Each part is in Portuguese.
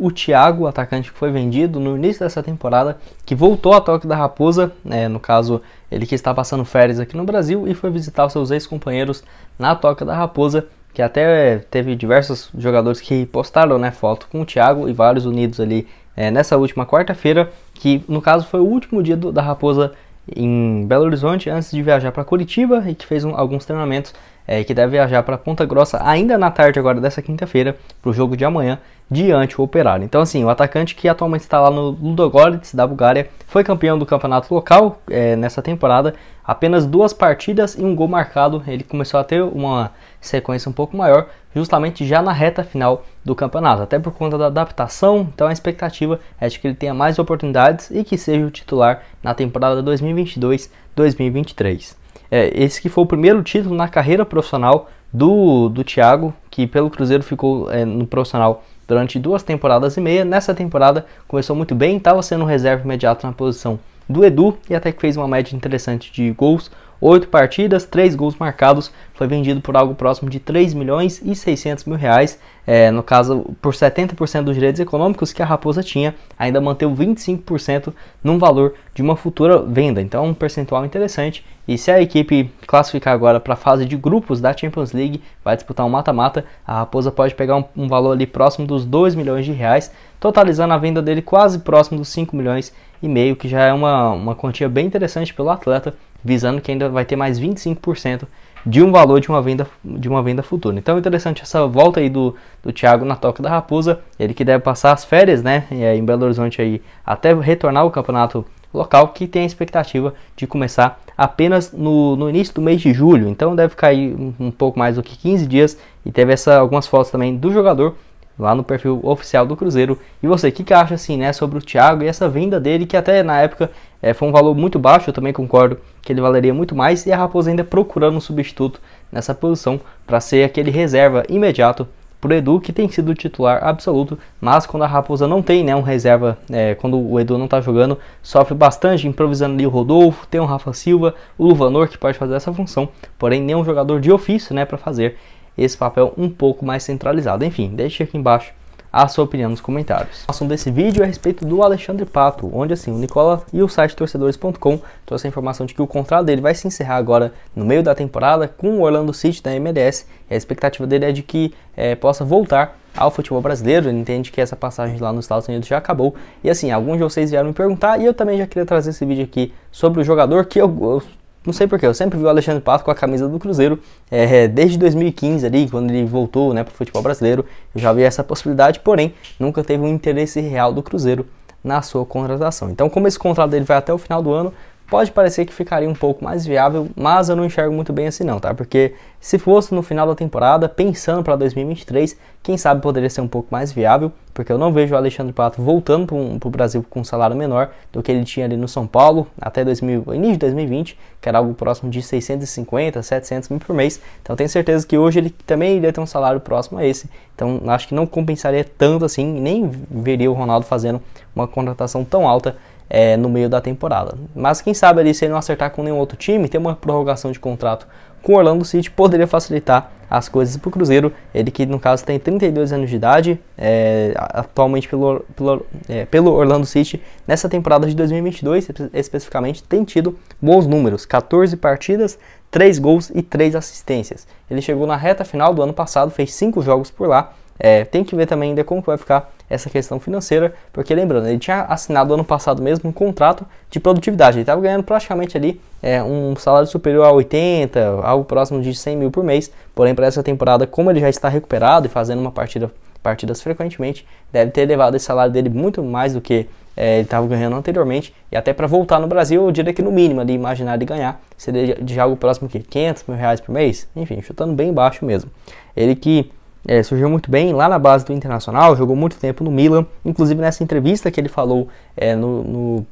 o Thiago, atacante que foi vendido no início dessa temporada, que voltou a toque da Raposa, né, no caso, ele que está passando férias aqui no Brasil e foi visitar os seus ex-companheiros na toca da Raposa, que até teve diversos jogadores que postaram né, foto com o Thiago e vários unidos ali é, nessa última quarta-feira, que no caso foi o último dia do, da Raposa em Belo Horizonte antes de viajar para Curitiba e que fez um, alguns treinamentos é, que deve viajar para Ponta Grossa ainda na tarde agora dessa quinta-feira para o jogo de amanhã diante do Operário. Então assim, o atacante que atualmente está lá no Ludogorets da Bulgária foi campeão do campeonato local é, nessa temporada, apenas duas partidas e um gol marcado. Ele começou a ter uma sequência um pouco maior, justamente já na reta final do campeonato, até por conta da adaptação. Então a expectativa é de que ele tenha mais oportunidades e que seja o titular na temporada 2022-2023. É, esse que foi o primeiro título na carreira profissional do, do Thiago, que pelo Cruzeiro ficou é, no profissional durante duas temporadas e meia. Nessa temporada começou muito bem, estava sendo reserva imediato na posição do Edu e até que fez uma média interessante de gols, 8 partidas, 3 gols marcados, foi vendido por algo próximo de 3 milhões e 600 mil reais, é, no caso por 70% dos direitos econômicos que a Raposa tinha, ainda manteve 25% no valor de uma futura venda, então um percentual interessante, e se a equipe classificar agora para a fase de grupos da Champions League, vai disputar um mata-mata, a Raposa pode pegar um, um, valor ali próximo dos 2 milhões de reais, totalizando a venda dele quase próximo dos 5 milhões e meio, que já é uma, uma quantia bem interessante pelo atleta, visando que ainda vai ter mais 25% de um valor de uma venda, de uma venda futura. Então, é interessante essa volta aí do, do Thiago na toca da Raposa, ele que deve passar as férias, né, em Belo Horizonte aí, até retornar ao campeonato local, que tem a expectativa de começar apenas no, no início do mês de julho. Então, deve cair um, um pouco mais do que 15 dias e teve essa, algumas fotos também do jogador lá no perfil oficial do Cruzeiro. E você, o que, que acha assim, né, sobre o Thiago e essa venda dele, que até na época é, foi um valor muito baixo, eu também concordo que ele valeria muito mais, e a Raposa ainda procurando um substituto nessa posição para ser aquele reserva imediato para o Edu, que tem sido titular absoluto, mas quando a Raposa não tem né, um reserva, é, quando o Edu não está jogando, sofre bastante improvisando ali o Rodolfo, tem o Rafa Silva, o Luvanor que pode fazer essa função, porém nenhum jogador de ofício né, para fazer esse papel um pouco mais centralizado. Enfim, deixe aqui embaixo a sua opinião nos comentários. O assunto desse vídeo é a respeito do Alexandre Pato, onde assim, o Nicola e o site torcedores.com trouxe a informação de que o contrato dele vai se encerrar agora no meio da temporada com o Orlando City da MLS. a expectativa dele é de que é, possa voltar ao futebol brasileiro, ele entende que essa passagem lá nos Estados Unidos já acabou. E assim, alguns de vocês vieram me perguntar e eu também já queria trazer esse vídeo aqui sobre o jogador que eu, gosto não sei porquê, eu sempre vi o Alexandre Pato com a camisa do Cruzeiro é, desde 2015 ali, quando ele voltou né, para o futebol brasileiro. Eu já vi essa possibilidade, porém nunca teve um interesse real do Cruzeiro na sua contratação. Então, como esse contrato dele vai até o final do ano, pode parecer que ficaria um pouco mais viável, mas eu não enxergo muito bem assim não, tá? Porque se fosse no final da temporada, pensando para 2023, quem sabe poderia ser um pouco mais viável, porque eu não vejo o Alexandre Pato voltando para o Brasil com um salário menor do que ele tinha ali no São Paulo até 2000, início de 2020, que era algo próximo de 650, 700 mil por mês. Então tenho certeza que hoje ele também iria ter um salário próximo a esse. Então acho que não compensaria tanto assim, nem veria o Ronaldo fazendo uma contratação tão alta é, no meio da temporada. Mas quem sabe ali, se ele não acertar com nenhum outro time, ter uma prorrogação de contrato com o Orlando City poderia facilitar as coisas para o Cruzeiro. Ele que no caso tem 32 anos de idade, é, atualmente pelo, pelo, é, pelo Orlando City, nessa temporada de 2022 especificamente, tem tido bons números: 14 partidas, 3 gols e 3 assistências. Ele chegou na reta final do ano passado, fez 5 jogos por lá é, tem que ver também ainda como que vai ficar essa questão financeira, porque lembrando, ele tinha assinado ano passado mesmo um contrato de produtividade, ele estava ganhando praticamente ali é, um salário superior a 80, algo próximo de 100 mil por mês, porém para essa temporada, como ele já está recuperado e fazendo uma partida partidas frequentemente, deve ter elevado esse salário dele muito mais do que é, ele estava ganhando anteriormente, e até para voltar no Brasil, eu diria que no mínimo ali, imaginar ele ganhar, seria de algo próximo de 500 mil reais por mês, enfim, chutando bem baixo mesmo. Ele que é, surgiu muito bem lá na base do Internacional, jogou muito tempo no Milan. Inclusive nessa entrevista que ele falou é, no, no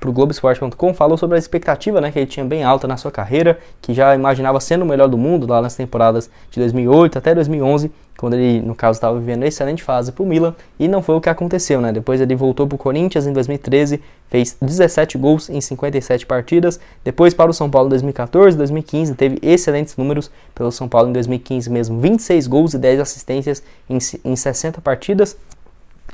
para o Globoesporte.com, falou sobre a expectativa né, que ele tinha bem alta na sua carreira, que já imaginava sendo o melhor do mundo lá nas temporadas de 2008 até 2011, quando ele, no caso, estava vivendo uma excelente fase para o Milan, e não foi o que aconteceu. Né? Depois ele voltou para o Corinthians em 2013, fez 17 gols em 57 partidas, depois para o São Paulo em 2014, 2015, teve excelentes números pelo São Paulo em 2015 mesmo, 26 gols e 10 assistências em, em 60 partidas,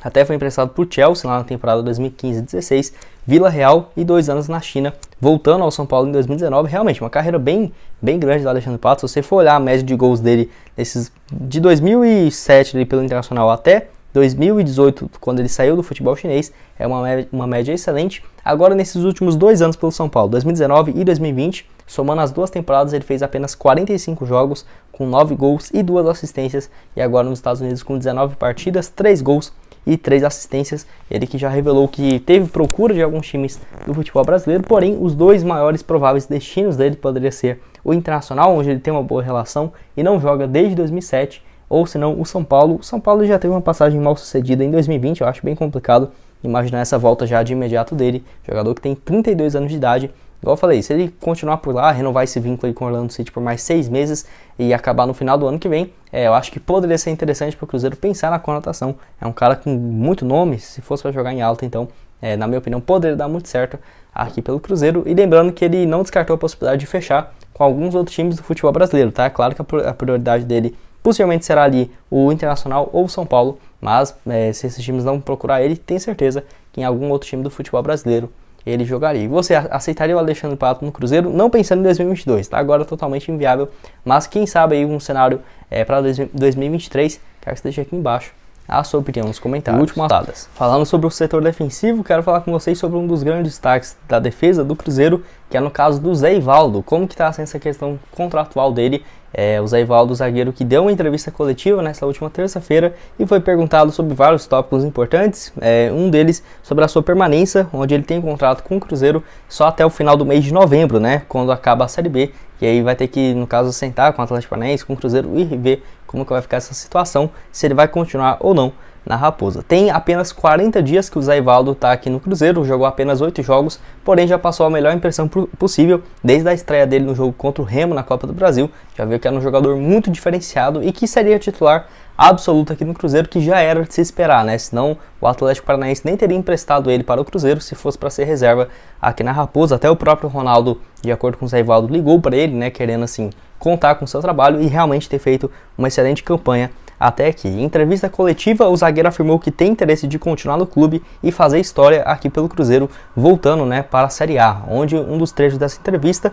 até foi emprestado para o Chelsea lá na temporada 2015-16, Vila Real e dois anos na China, voltando ao São Paulo em 2019. Realmente, uma carreira bem, bem grande do Alexandre Pato. Se você for olhar a média de gols dele nesses, de 2007 ali, pelo Internacional até 2018, quando ele saiu do futebol chinês, é uma, uma média excelente. Agora, nesses últimos dois anos pelo São Paulo, 2019 e 2020, somando as duas temporadas, ele fez apenas 45 jogos, com 9 gols e 2 assistências. E agora nos Estados Unidos, com 19 partidas, 3 gols e três assistências. Ele que já revelou que teve procura de alguns times do futebol brasileiro, porém os dois maiores prováveis destinos dele poderia ser o Internacional, onde ele tem uma boa relação e não joga desde 2007, ou senão o São Paulo. O São Paulo já teve uma passagem mal sucedida em 2020, eu acho bem complicado imaginar essa volta já de imediato dele. Jogador que tem 32 anos de idade Igual eu falei, se ele continuar por lá, renovar esse vínculo com o Orlando City por mais seis meses e acabar no final do ano que vem, é, eu acho que poderia ser interessante para o Cruzeiro pensar na conotação. É um cara com muito nome, se fosse para jogar em alta, então, é, na minha opinião, poderia dar muito certo aqui pelo Cruzeiro. E lembrando que ele não descartou a possibilidade de fechar com alguns outros times do futebol brasileiro, tá? É claro que a prioridade dele possivelmente será ali o Internacional ou o São Paulo, mas é, se esses times não procurar ele, tem certeza que em algum outro time do futebol brasileiro ele jogaria. E você aceitaria o Alexandre Pato no Cruzeiro? Não pensando em 2022, tá? Agora totalmente inviável, mas quem sabe aí um cenário é, para 2023, quero que esteja aqui embaixo a sua opinião nos comentários. Últimas tadas. Falando sobre o setor defensivo, quero falar com vocês sobre um dos grandes destaques da defesa do Cruzeiro, que é no caso do Zé Ivaldo. Como que está sendo essa questão contratual dele? É, o Zé Ivaldo, zagueiro que deu uma entrevista coletiva nesta última terça-feira e foi perguntado sobre vários tópicos importantes, é, um deles sobre a sua permanência, onde ele tem um contrato com o Cruzeiro só até o final do mês de novembro, né, quando acaba a Série B, e aí vai ter que, no caso, sentar com o Atlético Paranaense, com o Cruzeiro e ver como que vai ficar essa situação, se ele vai continuar ou não na Raposa. Tem apenas 40 dias que o Zaivaldo está aqui no Cruzeiro, jogou apenas 8 jogos, porém já passou a melhor impressão possível desde a estreia dele no jogo contra o Remo na Copa do Brasil. Já viu que era um jogador muito diferenciado e que seria titular absoluta aqui no Cruzeiro, que já era de se esperar, né? Senão o Atlético Paranaense nem teria emprestado ele para o Cruzeiro se fosse para ser reserva aqui na Raposa. Até o próprio Ronaldo, de acordo com o Zé Ivaldo, ligou para ele, né? Querendo assim contar com o seu trabalho e realmente ter feito uma excelente campanha até aqui. Em entrevista coletiva, o zagueiro afirmou que tem interesse de continuar no clube e fazer história aqui pelo Cruzeiro, voltando né, para a Série A, onde um dos trechos dessa entrevista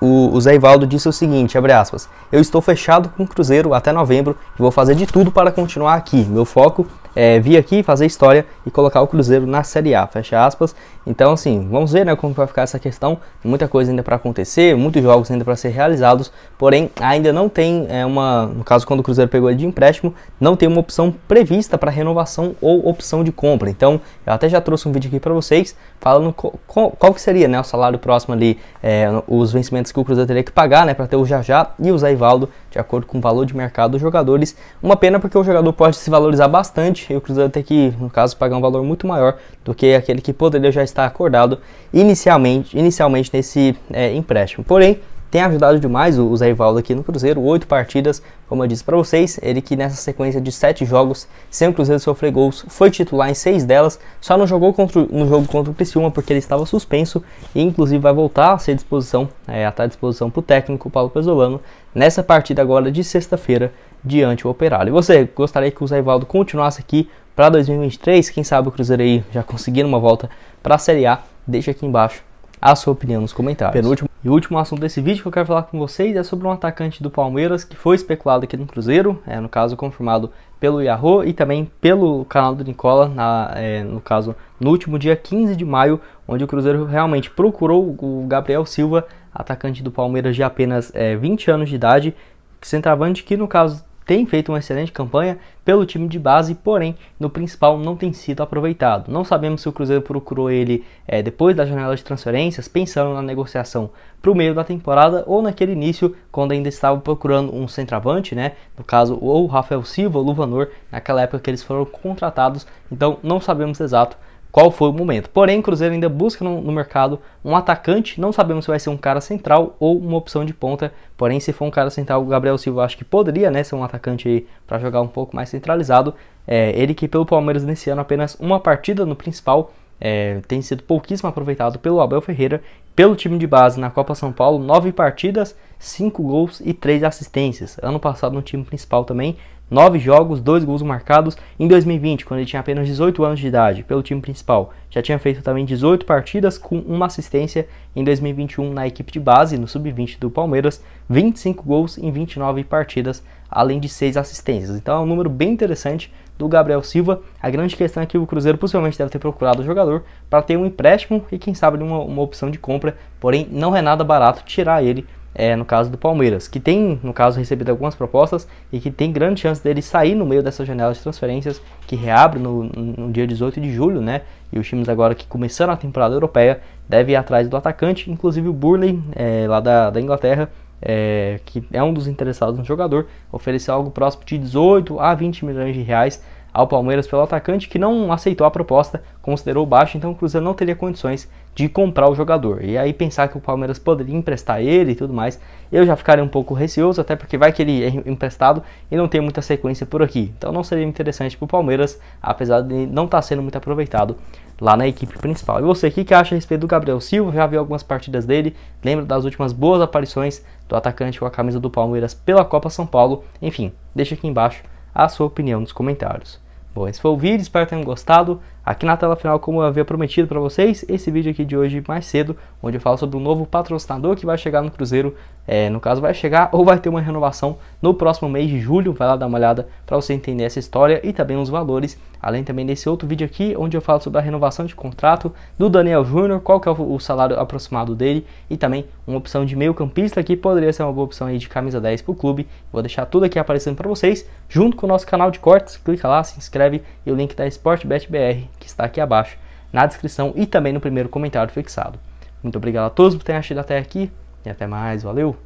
o, o Zé Ivaldo disse o seguinte, abre aspas, eu estou fechado com o Cruzeiro até novembro e vou fazer de tudo para continuar aqui. Meu foco é, vir aqui, fazer história e colocar o Cruzeiro na Série A, fecha aspas. Então, assim, vamos ver né, como vai ficar essa questão. Muita coisa ainda para acontecer, muitos jogos ainda para ser realizados, porém ainda não tem é, uma, no caso quando o Cruzeiro pegou ele de empréstimo, não tem uma opção prevista para renovação ou opção de compra. Então, eu até já trouxe um vídeo aqui para vocês falando qual, qual, que seria né, o salário próximo ali, é, os vencimentos que o Cruzeiro teria que pagar né, para ter o Jajá e o Ivaldo, de acordo com o valor de mercado dos jogadores. Uma pena porque o jogador pode se valorizar bastante e o Cruzeiro tem que, no caso, pagar um valor muito maior do que aquele que poderia já estar acordado inicialmente, inicialmente nesse é, empréstimo. Porém, tem ajudado demais o, o Zé Ivaldo aqui no Cruzeiro, oito partidas, como eu disse para vocês, ele que nessa sequência de sete jogos, sem o Cruzeiro sofrer gols, foi titular em seis delas, só não jogou contra, no jogo contra o Criciúma porque ele estava suspenso e inclusive vai voltar a ser disposição, é, a estar à disposição para o técnico Paulo Pesolano nessa partida agora de sexta-feira diante o Operário. E você, gostaria que o Zé Ivaldo continuasse aqui para 2023? Quem sabe o Cruzeiro aí já conseguindo uma volta para a Série A? Deixa aqui embaixo a sua opinião nos comentários. Penúltimo e último assunto desse vídeo que eu quero falar com vocês é sobre um atacante do Palmeiras que foi especulado aqui no Cruzeiro, é, no caso confirmado pelo Yahoo e também pelo canal do Nicola, na, é, no caso no último dia 15 de maio, onde o Cruzeiro realmente procurou o Gabriel Silva, atacante do Palmeiras de apenas é, 20 anos de idade, centroavante que no caso tem feito uma excelente campanha pelo time de base, porém no principal não tem sido aproveitado. Não sabemos se o Cruzeiro procurou ele é, depois da janela de transferências, pensando na negociação para o meio da temporada ou naquele início, quando ainda estava procurando um centroavante, né? No caso, ou Rafael Silva ou Luvanor, naquela época que eles foram contratados. Então não sabemos exato qual foi o momento. Porém, o Cruzeiro ainda busca no, no, mercado um atacante, não sabemos se vai ser um cara central ou uma opção de ponta. Porém, se for um cara central, o Gabriel Silva acho que poderia né, ser um atacante para jogar um pouco mais centralizado. É, ele que pelo Palmeiras nesse ano apenas uma partida no principal, é, tem sido pouquíssimo aproveitado pelo Abel Ferreira, pelo time de base na Copa São Paulo, nove partidas, cinco gols e três assistências. Ano passado no time principal também 9 jogos, 2 gols marcados em 2020, quando ele tinha apenas 18 anos de idade, pelo time principal. Já tinha feito também 18 partidas com uma assistência em 2021 na equipe de base, no sub-20 do Palmeiras, 25 gols em 29 partidas, além de 6 assistências. Então é um número bem interessante do Gabriel Silva. A grande questão é que o Cruzeiro possivelmente deve ter procurado o jogador para ter um empréstimo e quem sabe uma, uma opção de compra, porém não é nada barato tirar ele é, no caso do Palmeiras, que tem, no caso, recebido algumas propostas e que tem grande chance dele sair no meio dessa janela de transferências que reabre no, no dia 18 de julho, né? E os times agora que começaram a temporada europeia devem ir atrás do atacante, inclusive o Burley é, lá da, da Inglaterra, é, que é um dos interessados no jogador, ofereceu algo próximo de 18 a 20 milhões de reais ao Palmeiras pelo atacante que não aceitou a proposta, considerou baixo, então o Cruzeiro não teria condições de comprar o jogador. E aí pensar que o Palmeiras poderia emprestar ele e tudo mais, eu já ficaria um pouco receoso, até porque vai que ele é emprestado e não tem muita sequência por aqui. Então não seria interessante para o Palmeiras, apesar de não estar tá sendo muito aproveitado lá na equipe principal. E você, o que, que acha a respeito do Gabriel Silva? Já viu algumas partidas dele, lembra das últimas boas aparições do atacante com a camisa do Palmeiras pela Copa São Paulo? Enfim, deixa aqui embaixo a sua opinião nos comentários. Bom, esse foi o vídeo, espero que tenham gostado. Aqui na tela final, como eu havia prometido para vocês, esse vídeo aqui de hoje mais cedo, onde eu falo sobre um novo patrocinador que vai chegar no Cruzeiro, é, no caso vai chegar ou vai ter uma renovação no próximo mês de julho, vai lá dar uma olhada para você entender essa história e também os valores, além também desse outro vídeo aqui, onde eu falo sobre a renovação de contrato do Daniel Júnior, qual que é o salário aproximado dele e também uma opção de meio campista que poderia ser uma boa opção aí de camisa 10 para o clube, vou deixar tudo aqui aparecendo para vocês, junto com o nosso canal de cortes, clica lá, se inscreve e o link da SportBetBR que está aqui abaixo, na descrição e também no primeiro comentário fixado. Muito obrigado a todos por terem assistido até aqui e até mais, valeu!